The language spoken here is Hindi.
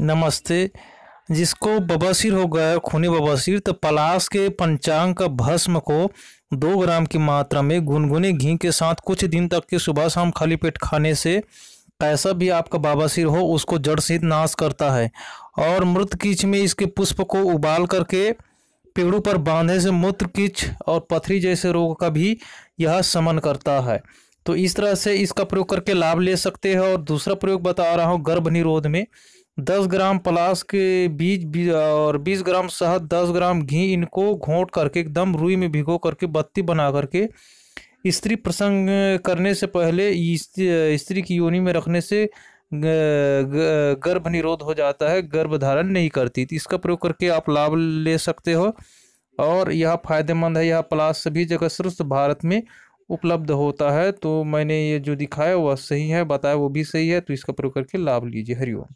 नमस्ते जिसको बबासीर हो गया खूनी बबासीर तो पलाश के पंचांग का भस्म को दो ग्राम की मात्रा में गुनगुने घी के साथ कुछ दिन तक के सुबह शाम खाली पेट खाने से कैसा भी आपका सिर हो उसको जड़ सहित नाश करता है और मृत कीच में इसके पुष्प को उबाल करके पेड़ों पर बांधने से मूत्र कीच और पथरी जैसे रोग का भी यह समन करता है तो इस तरह से इसका प्रयोग करके लाभ ले सकते हैं और दूसरा प्रयोग बता रहा हूँ गर्भ निरोध में 10 ग्राम पलाश के बीज और 20 ग्राम शहद 10 ग्राम घी इनको घोंट करके एकदम रुई में भिगो करके बत्ती बना करके स्त्री प्रसंग करने से पहले स्त्री की योनि में रखने से गर्भ निरोध हो जाता है गर्भ धारण नहीं करती तो इसका प्रयोग करके आप लाभ ले सकते हो और यह फायदेमंद है यह पलाश सभी जगह सर्वस्व भारत में उपलब्ध होता है तो मैंने ये जो दिखाया वह सही है बताया वो भी सही है तो इसका प्रयोग करके लाभ लीजिए हरिओम